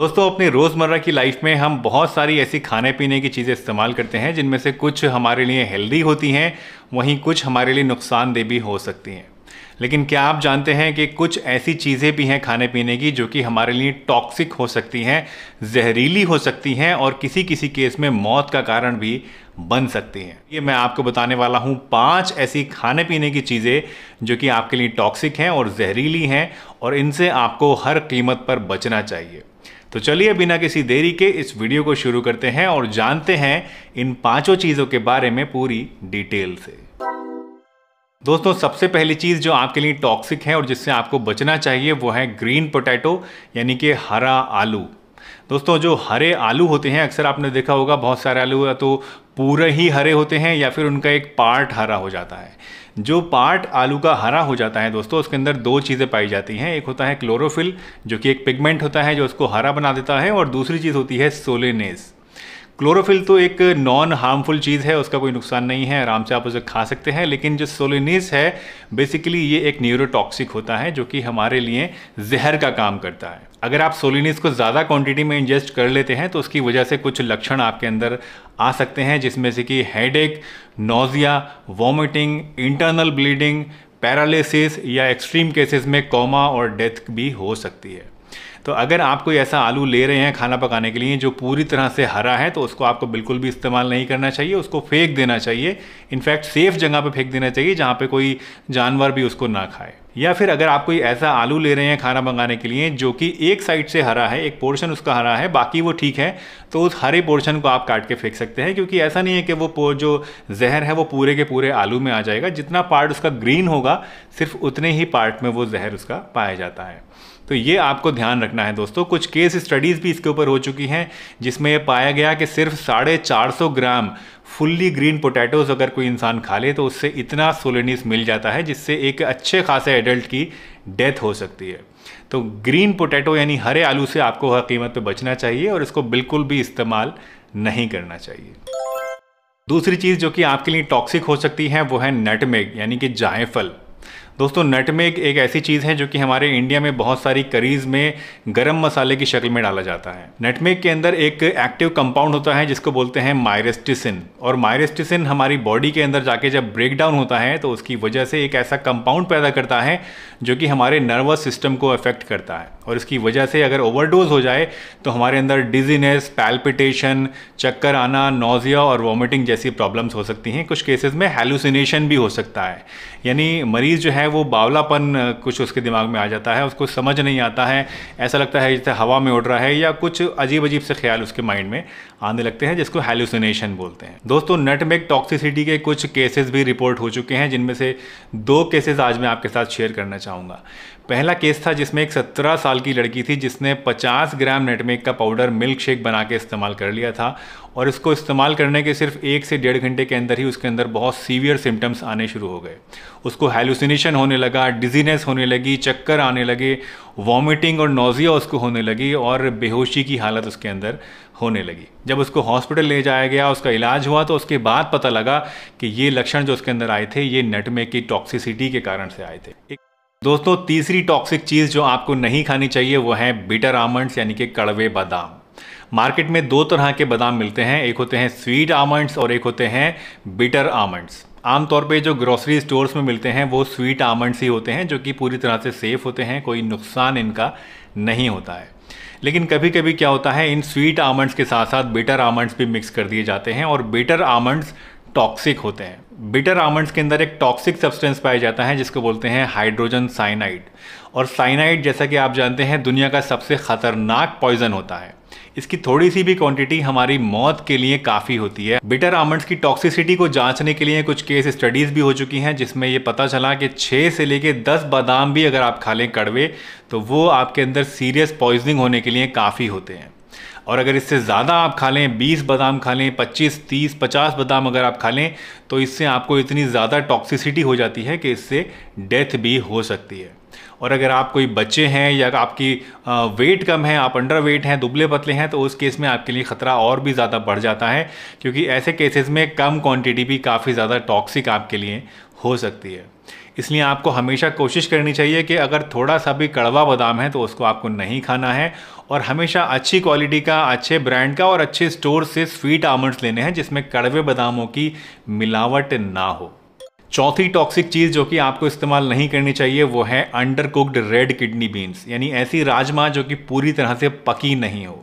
दोस्तों अपनी रोज़मर्रा की लाइफ में हम बहुत सारी ऐसी खाने पीने की चीज़ें इस्तेमाल करते हैं जिनमें से कुछ हमारे लिए हेल्दी होती हैं वहीं कुछ हमारे लिए नुकसानदेह भी हो सकती हैं लेकिन क्या आप जानते हैं कि कुछ ऐसी चीज़ें भी हैं खाने पीने की जो कि हमारे लिए टॉक्सिक हो सकती हैं जहरीली हो सकती हैं और किसी किसी केस में मौत का कारण भी बन सकती हैं ये मैं आपको बताने वाला हूँ पांच ऐसी खाने पीने की चीज़ें जो कि आपके लिए टॉक्सिक हैं और जहरीली हैं और इनसे आपको हर कीमत पर बचना चाहिए तो चलिए बिना किसी देरी के इस वीडियो को शुरू करते हैं और जानते हैं इन पांचों चीज़ों के बारे में पूरी डिटेल से दोस्तों सबसे पहली चीज़ जो आपके लिए टॉक्सिक है और जिससे आपको बचना चाहिए वो है ग्रीन पोटैटो यानी कि हरा आलू दोस्तों जो हरे आलू होते हैं अक्सर आपने देखा होगा बहुत सारे आलू या तो पूरे ही हरे होते हैं या फिर उनका एक पार्ट हरा हो जाता है जो पार्ट आलू का हरा हो जाता है दोस्तों उसके अंदर दो चीज़ें पाई जाती हैं एक होता है क्लोरोफिल जो कि एक पिगमेंट होता है जो उसको हरा बना देता है और दूसरी चीज़ होती है सोलेनेस क्लोरोफिल तो एक नॉन हार्मफुल चीज़ है उसका कोई नुकसान नहीं है आराम से आप उसे खा सकते हैं लेकिन जो सोलिनिस है बेसिकली ये एक न्यूरोटॉक्सिक होता है जो कि हमारे लिए जहर का काम करता है अगर आप सोलिनिस को ज़्यादा क्वांटिटी में इंजेस्ट कर लेते हैं तो उसकी वजह से कुछ लक्षण आपके अंदर आ सकते हैं जिसमें से कि एक nausea vomiting internal bleeding paralysis या एक्सट्रीम केसेस में कोमा और डेथ भी हो सकती है तो अगर आप कोई ऐसा आलू ले रहे हैं खाना पकाने के लिए जो पूरी तरह से हरा है तो उसको आपको बिल्कुल भी इस्तेमाल नहीं करना चाहिए उसको फेंक देना चाहिए इनफैक्ट सेफ जगह पर फेंक देना चाहिए जहाँ पर कोई जानवर भी उसको ना खाए या फिर अगर आप कोई ऐसा आलू ले रहे हैं खाना मंगाने के लिए जो कि एक साइड से हरा है एक पोर्शन उसका हरा है बाकी वो ठीक है तो उस हरे पोर्शन को आप काट के फेंक सकते हैं क्योंकि ऐसा नहीं है कि वो जो जहर है वो पूरे के पूरे आलू में आ जाएगा जितना पार्ट उसका ग्रीन होगा सिर्फ उतने ही पार्ट में वो जहर उसका पाया जाता है तो ये आपको ध्यान रखना है दोस्तों कुछ केस स्टडीज़ भी इसके ऊपर हो चुकी हैं जिसमें यह पाया गया कि सिर्फ साढ़े चार सौ ग्राम फुल्ली ग्रीन पोटैटोज़ अगर कोई इंसान खा ले तो उससे इतना सोलेनिस मिल जाता है जिससे एक अच्छे खासे एडल्ट की डेथ हो सकती है तो ग्रीन पोटैटो यानी हरे आलू से आपको हर कीमत पर बचना चाहिए और इसको बिल्कुल भी इस्तेमाल नहीं करना चाहिए दूसरी चीज़ जो कि आपके लिए टॉक्सिक हो सकती है वो है नटमेग यानी कि जायफल दोस्तों नट में एक ऐसी चीज़ है जो कि हमारे इंडिया में बहुत सारी करीज में गरम मसाले की शक्ल में डाला जाता है नटमेग के अंदर एक एक्टिव कंपाउंड होता है जिसको बोलते हैं मायरेस्टिसिन और मायरेस्टिसिन हमारी बॉडी के अंदर जाके जब ब्रेक डाउन होता है तो उसकी वजह से एक ऐसा कंपाउंड पैदा करता है जो कि हमारे नर्वस सिस्टम को अफेक्ट करता है और इसकी वजह से अगर ओवरडोज हो जाए तो हमारे अंदर डिजीनेस पैल्पिटेशन चक्कर आना नोजिया और वॉमिटिंग जैसी प्रॉब्लम्स हो सकती हैं कुछ केसेस में हेलुसिनेशन भी हो सकता है यानी मरीज़ जो है वो बावलापन कुछ उसके दिमाग में आ जाता है उसको समझ नहीं आता है ऐसा लगता है जैसे हवा में उड़ रहा है या कुछ अजीब अजीब से ख्याल उसके माइंड में आने लगते हैं जिसको हेलुसिनेशन बोलते हैं दोस्तों नटमेग टॉक्सिसिटी के कुछ केसेस भी रिपोर्ट हो चुके हैं जिनमें से दो केसेस आज मैं आपके साथ शेयर करना चाहूँगा पहला केस था जिसमें एक 17 साल की लड़की थी जिसने 50 ग्राम नेटमेक का पाउडर मिल्क शेक बना के इस्तेमाल कर लिया था और इसको इस्तेमाल करने के सिर्फ एक से डेढ़ घंटे के अंदर ही उसके अंदर बहुत सीवियर सिम्टम्स आने शुरू हो गए उसको हेलुसिनेशन होने लगा डिजीनेस होने लगी चक्कर आने लगे वॉमिटिंग और नोज़िया उसको होने लगी और बेहोशी की हालत उसके अंदर होने लगी जब उसको हॉस्पिटल ले जाया गया उसका इलाज हुआ तो उसके बाद पता लगा कि ये लक्षण जो उसके अंदर आए थे ये नेटमेक की टॉक्सिसिटी के कारण से आए थे एक दोस्तों तीसरी टॉक्सिक चीज़ जो आपको नहीं खानी चाहिए वो है बिटर आमंड्स यानी कि कड़वे बादाम मार्केट में दो तरह के बादाम मिलते हैं एक होते हैं स्वीट आमंड्स और एक होते हैं बिटर आमंड्स आमतौर पे जो ग्रोसरी स्टोर्स में मिलते हैं वो स्वीट आमंड्स ही होते हैं जो कि पूरी तरह से सेफ़ होते हैं कोई नुकसान इनका नहीं होता है लेकिन कभी कभी क्या होता है इन स्वीट आमंड्स के साथ साथ बिटर आमंड्स भी मिक्स कर दिए जाते हैं और बिटर आमंड्स टॉक्सिक होते हैं बिटर आमंड्स के अंदर एक टॉक्सिक सब्सटेंस पाया जाता है जिसको बोलते हैं हाइड्रोजन साइनाइड और साइनाइड जैसा कि आप जानते हैं दुनिया का सबसे खतरनाक पॉइजन होता है इसकी थोड़ी सी भी क्वांटिटी हमारी मौत के लिए काफ़ी होती है बिटर आमंड्स की टॉक्सिसिटी को जांचने के लिए कुछ केस स्टडीज़ भी हो चुकी हैं जिसमें ये पता चला कि छः से लेके दस बादाम भी अगर आप खा लें कड़वे तो वो आपके अंदर सीरियस पॉइजनिंग होने के लिए काफ़ी होते हैं और अगर इससे ज़्यादा आप खा लें बीस बादाम खा लें पच्चीस तीस पचास बादाम अगर आप खा लें तो इससे आपको इतनी ज़्यादा टॉक्सिसिटी हो जाती है कि इससे डेथ भी हो सकती है और अगर आप कोई बच्चे हैं या आपकी वेट कम है आप अंडर वेट हैं दुबले पतले हैं तो उस केस में आपके लिए ख़तरा और भी ज़्यादा बढ़ जाता है क्योंकि ऐसे केसेस में कम क्वांटिटी भी काफ़ी ज़्यादा टॉक्सिक आपके लिए हो सकती है इसलिए आपको हमेशा कोशिश करनी चाहिए कि अगर थोड़ा सा भी कड़वा बादाम है तो उसको आपको नहीं खाना है और हमेशा अच्छी क्वालिटी का अच्छे ब्रांड का और अच्छे स्टोर से स्वीट आमंड्स लेने हैं जिसमें कड़वे बादामों की मिलावट ना हो चौथी टॉक्सिक चीज़ जो कि आपको इस्तेमाल नहीं करनी चाहिए वो है under cooked red kidney beans यानी ऐसी राजमा जो कि पूरी तरह से पकी नहीं हो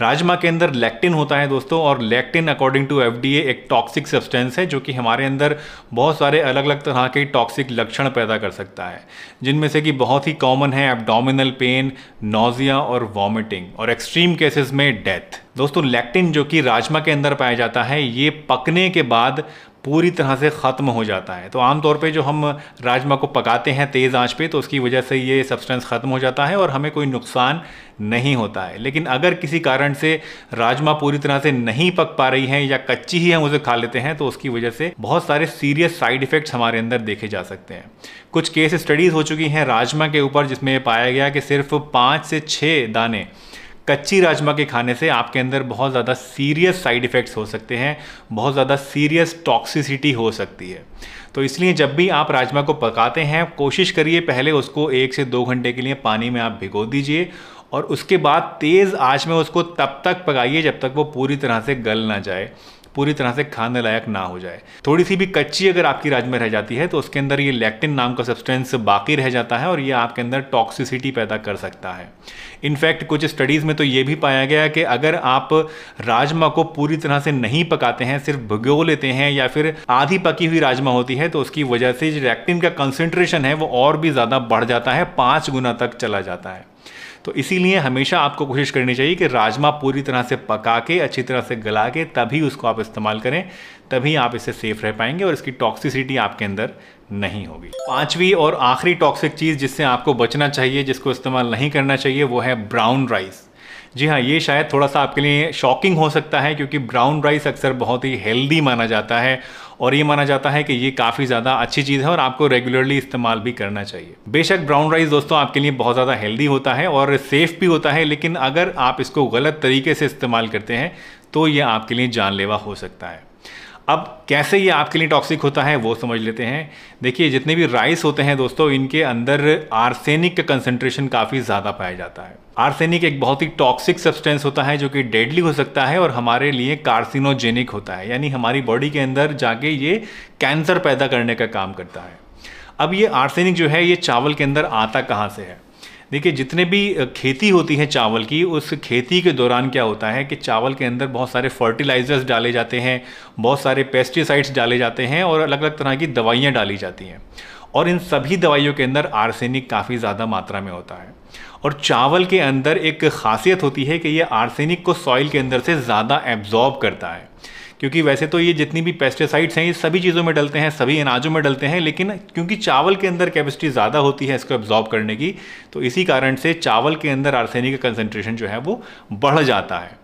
राजमा के अंदर लेक्टिन होता है दोस्तों और लैक्टिन अकॉर्डिंग टू एफ एक टॉक्सिक सब्सटेंस है जो कि हमारे अंदर बहुत सारे अलग अलग तरह के टॉक्सिक लक्षण पैदा कर सकता है जिनमें से कि बहुत ही कॉमन है एबडोमिनल पेन नोजिया और वॉमिटिंग और एक्सट्रीम केसेस में डेथ दोस्तों लेक्टिन जो कि राजमा के अंदर पाया जाता है ये पकने के बाद पूरी तरह से ख़त्म हो जाता है तो आमतौर पे जो हम राजमा को पकाते हैं तेज़ आंच पे तो उसकी वजह से ये सब्सटेंस ख़त्म हो जाता है और हमें कोई नुकसान नहीं होता है लेकिन अगर किसी कारण से राजमा पूरी तरह से नहीं पक पा रही हैं या कच्ची ही हम उसे खा लेते हैं तो उसकी वजह से बहुत सारे सीरियस साइड इफ़ेक्ट्स हमारे अंदर देखे जा सकते हैं कुछ केस स्टडीज़ हो चुकी हैं राजमा के ऊपर जिसमें पाया गया कि सिर्फ पाँच से छः दाने कच्ची राजमा के खाने से आपके अंदर बहुत ज़्यादा सीरियस साइड इफ़ेक्ट्स हो सकते हैं बहुत ज़्यादा सीरियस टॉक्सिसिटी हो सकती है तो इसलिए जब भी आप राजमा को पकाते हैं कोशिश करिए पहले उसको एक से दो घंटे के लिए पानी में आप भिगो दीजिए और उसके बाद तेज़ आँच में उसको तब तक पकाइए जब तक वो पूरी तरह से गल ना जाए पूरी तरह से खाने लायक ना हो जाए थोड़ी सी भी कच्ची अगर आपकी राज में रह जाती है तो उसके अंदर ये लैक्टिन नाम का सब्सटेंस बाकी रह जाता है और ये आपके अंदर टॉक्सिसिटी पैदा कर सकता है इनफैक्ट कुछ स्टडीज़ में तो ये भी पाया गया कि अगर आप राजमा को पूरी तरह से नहीं पकाते हैं सिर्फ भिगो लेते हैं या फिर आधी पकी हुई राजमा होती है तो उसकी वजह से जो लैक्टिन का कंसेंट्रेशन है वो और भी ज़्यादा बढ़ जाता है पाँच गुना तक चला जाता है तो इसीलिए हमेशा आपको कोशिश करनी चाहिए कि राजमा पूरी तरह से पका के अच्छी तरह से गला के तभी उसको आप इस्तेमाल करें तभी आप इससे सेफ रह पाएंगे और इसकी टॉक्सिसिटी आपके अंदर नहीं होगी पांचवी और आखिरी टॉक्सिक चीज़ जिससे आपको बचना चाहिए जिसको इस्तेमाल नहीं करना चाहिए वो है ब्राउन राइस जी हाँ ये शायद थोड़ा सा आपके लिए शॉकिंग हो सकता है क्योंकि ब्राउन राइस अक्सर बहुत ही हेल्दी माना जाता है और ये माना जाता है कि ये काफ़ी ज़्यादा अच्छी चीज़ है और आपको रेगुलरली इस्तेमाल भी करना चाहिए बेशक ब्राउन राइस दोस्तों आपके लिए बहुत ज़्यादा हेल्दी होता है और सेफ भी होता है लेकिन अगर आप इसको गलत तरीके से इस्तेमाल करते हैं तो ये आपके लिए जानलेवा हो सकता है अब कैसे ये आपके लिए टॉक्सिक होता है वो समझ लेते हैं देखिए जितने भी राइस होते हैं दोस्तों इनके अंदर आर्सेनिक का कंसनट्रेशन काफ़ी ज़्यादा पाया जाता है आर्सेनिक एक बहुत ही टॉक्सिक सब्सटेंस होता है जो कि डेडली हो सकता है और हमारे लिए कार्सिनोजेनिक होता है यानी हमारी बॉडी के अंदर जाके ये कैंसर पैदा करने का काम करता है अब ये आर्सेनिक जो है ये चावल के अंदर आता कहाँ से है देखिए जितने भी खेती होती है चावल की उस खेती के दौरान क्या होता है कि चावल के अंदर बहुत सारे फर्टिलाइजर्स डाले जाते हैं बहुत सारे पेस्टिसाइड्स डाले जाते हैं और अलग अलग तरह की दवाइयाँ डाली जाती हैं और इन सभी दवाइयों के अंदर आर्सेनिक काफ़ी ज़्यादा मात्रा में होता है और चावल के अंदर एक खासियत होती है कि ये आर्सेनिक को सॉइल के अंदर से ज़्यादा एब्जॉर्ब करता है क्योंकि वैसे तो ये जितनी भी पेस्टिसाइड्स हैं ये सभी चीज़ों में डलते हैं सभी अनाजों में डलते हैं लेकिन क्योंकि चावल के अंदर कैपेसिटी ज़्यादा होती है इसको एब्जॉर्ब करने की तो इसी कारण से चावल के अंदर आर्सेनिक का कंसनट्रेशन जो है वो बढ़ जाता है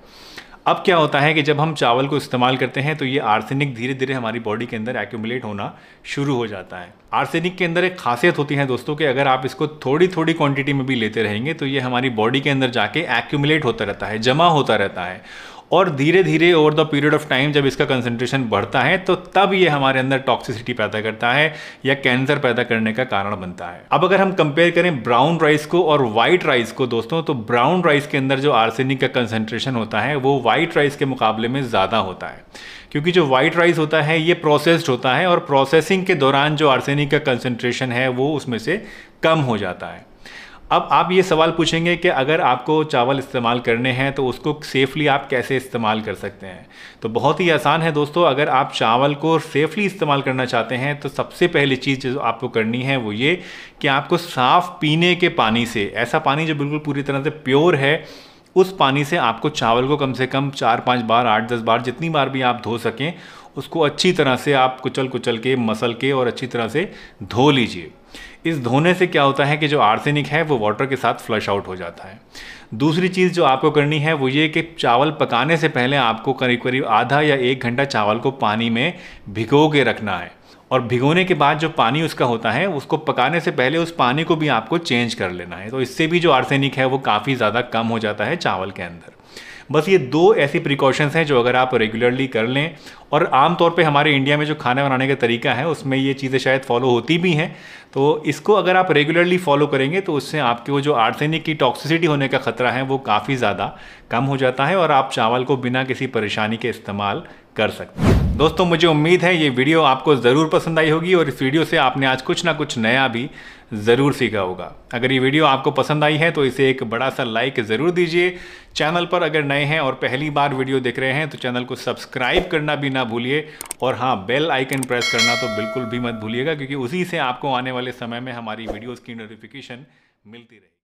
अब क्या होता है कि जब हम चावल को इस्तेमाल करते हैं तो ये आर्सेनिक धीरे धीरे हमारी बॉडी के अंदर एक्यूमुलेट होना शुरू हो जाता है आर्सेनिक के अंदर एक खासियत होती है दोस्तों कि अगर आप इसको थोड़ी थोड़ी क्वांटिटी में भी लेते रहेंगे तो ये हमारी बॉडी के अंदर जाके एक्यूमुलेट होता रहता है जमा होता रहता है और धीरे धीरे over the period of time जब इसका कंसनट्रेशन बढ़ता है तो तब ये हमारे अंदर टॉक्सिसिटी पैदा करता है या कैंसर पैदा करने का कारण बनता है अब अगर हम कंपेयर करें ब्राउन राइस को और वाइट राइस को दोस्तों तो ब्राउन राइस के अंदर जो आर्सेनिक का कंसनट्रेशन होता है वो वाइट राइस के मुकाबले में ज़्यादा होता है क्योंकि जो वाइट राइस होता है ये प्रोसेस्ड होता है और प्रोसेसिंग के दौरान जो आर्सेनिक का कंसनट्रेशन है वो उसमें से कम हो जाता है अब आप ये सवाल पूछेंगे कि अगर आपको चावल इस्तेमाल करने हैं तो उसको सेफली आप कैसे इस्तेमाल कर सकते हैं तो बहुत ही आसान है दोस्तों अगर आप चावल को सेफली इस्तेमाल करना चाहते हैं तो सबसे पहली चीज़ जो आपको करनी है वो ये कि आपको साफ़ पीने के पानी से ऐसा पानी जो बिल्कुल पूरी तरह से प्योर है उस पानी से आपको चावल को कम से कम चार पाँच बार आठ दस बार जितनी बार भी आप धो सकें उसको अच्छी तरह से आप कुचल कुचल के मसल के और अच्छी तरह से धो लीजिए इस धोने से क्या होता है कि जो आर्सेनिक है वो वाटर के साथ फ्लश आउट हो जाता है दूसरी चीज़ जो आपको करनी है वो ये कि चावल पकाने से पहले आपको करीब करीब आधा या एक घंटा चावल को पानी में भिगो के रखना है और भिगोने के बाद जो पानी उसका होता है उसको पकाने से पहले उस पानी को भी आपको चेंज कर लेना है तो इससे भी जो आर्सेनिक है वो काफ़ी ज़्यादा कम हो जाता है चावल के अंदर बस ये दो ऐसी प्रिकॉशंस हैं जो अगर आप रेगुलरली कर लें और आमतौर पे हमारे इंडिया में जो खाना बनाने का तरीका है उसमें ये चीज़ें शायद फॉलो होती भी हैं तो इसको अगर आप रेगुलरली फॉलो करेंगे तो उससे आपके वो जो आर्सेनिक की टॉक्सिसिटी होने का खतरा है वो काफ़ी ज़्यादा कम हो जाता है और आप चावल को बिना किसी परेशानी के इस्तेमाल कर सकते हैं दोस्तों मुझे उम्मीद है ये वीडियो आपको ज़रूर पसंद आई होगी और इस वीडियो से आपने आज कुछ ना कुछ नया भी ज़रूर सीखा होगा अगर ये वीडियो आपको पसंद आई है तो इसे एक बड़ा सा लाइक ज़रूर दीजिए चैनल पर अगर नए हैं और पहली बार वीडियो देख रहे हैं तो चैनल को सब्सक्राइब करना भी ना भूलिए और हाँ बेल आइकन प्रेस करना तो बिल्कुल भी मत भूलिएगा क्योंकि उसी से आपको आने वाले समय में हमारी वीडियोज़ की नोटिफिकेशन मिलती रहे